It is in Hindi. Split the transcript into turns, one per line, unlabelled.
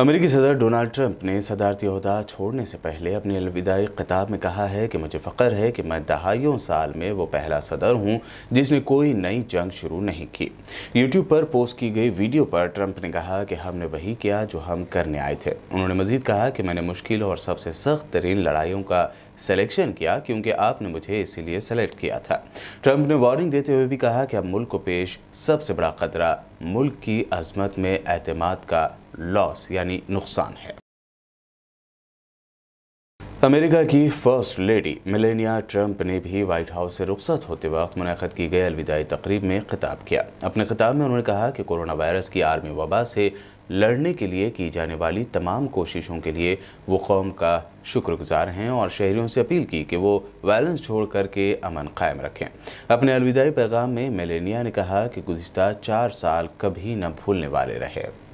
अमेरिकी सदर डोनाल्ड ट्रंप ने सदारती अहदा छोड़ने से पहले अपनी अलविदाई खिताब में कहा है कि मुझे फ़ख्र है कि मैं दहाइयों साल में वो पहला सदर हूं जिसने कोई नई जंग शुरू नहीं की यूट्यूब पर पोस्ट की गई वीडियो पर ट्रंप ने कहा कि हमने वही किया जो हम करने आए थे उन्होंने मजीद कहा कि मैंने मुश्किल और सबसे सख्त तरीन लड़ाइयों का सिलेक्शन किया क्योंकि आपने मुझे इसीलिए सेलेक्ट किया था ट्रंप ने वार्निंग देते हुए भी कहा कि अब मुल्क को पेश सबसे बड़ा खतरा मुल्क की अजमत में अहतमाद का लॉस यानी नुकसान है अमेरिका की फर्स्ट लेडी मिलेनिया ट्रंप ने भी व्हाइट हाउस से रुखसत होते वक्त मुनद की गई अलविदाई तकरीब में खिताब किया अपने खिताब में उन्होंने कहा कि कोरोना वायरस की आर्मी वबा से लड़ने के लिए की जाने वाली तमाम कोशिशों के लिए वो कौम का शुक्रगुजार हैं और शहरीों से अपील की कि वो वायलेंस छोड़ करके अमन कायम रखें अपने अलविदाई पैगाम में मेलेनिया ने कहा कि गुजशत चार साल कभी न भूलने वाले रहे